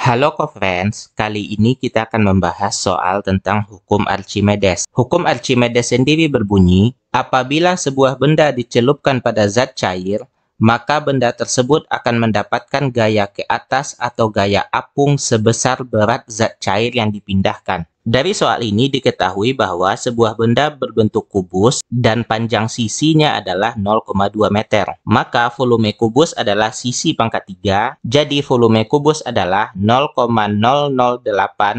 Halo Covens, kali ini kita akan membahas soal tentang hukum Archimedes. Hukum Archimedes sendiri berbunyi, apabila sebuah benda dicelupkan pada zat cair, maka benda tersebut akan mendapatkan gaya ke atas atau gaya apung sebesar berat zat cair yang dipindahkan. Dari soal ini diketahui bahwa sebuah benda berbentuk kubus dan panjang sisinya adalah 0,2 meter. Maka volume kubus adalah sisi pangkat 3, jadi volume kubus adalah 0,008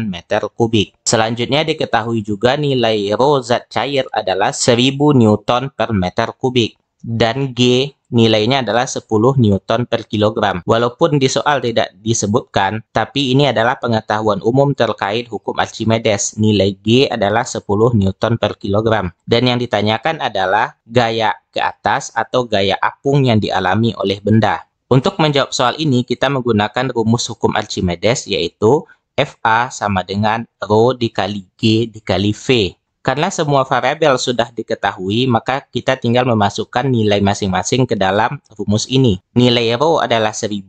meter kubik. Selanjutnya diketahui juga nilai rho zat cair adalah 1000 newton per meter kubik dan G nilainya adalah 10 Newton per kilogram. Walaupun di soal tidak disebutkan, tapi ini adalah pengetahuan umum terkait hukum Archimedes. Nilai G adalah 10 Newton per kilogram. Dan yang ditanyakan adalah gaya ke atas atau gaya apung yang dialami oleh benda. Untuk menjawab soal ini, kita menggunakan rumus hukum Archimedes, yaitu FA sama dengan Rho dikali G dikali V. Karena semua variabel sudah diketahui, maka kita tinggal memasukkan nilai masing-masing ke dalam rumus ini. Nilai rho adalah 1000,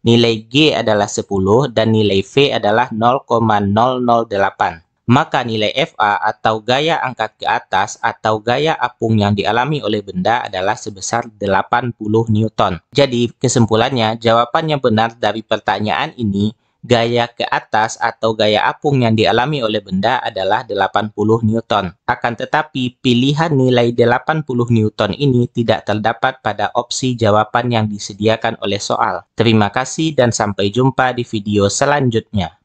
nilai G adalah 10, dan nilai V adalah 0,008. Maka nilai FA atau gaya angkat ke atas atau gaya apung yang dialami oleh benda adalah sebesar 80 Newton. Jadi kesimpulannya, jawaban yang benar dari pertanyaan ini Gaya ke atas atau gaya apung yang dialami oleh benda adalah 80 Newton. Akan tetapi, pilihan nilai 80 Newton ini tidak terdapat pada opsi jawaban yang disediakan oleh soal. Terima kasih dan sampai jumpa di video selanjutnya.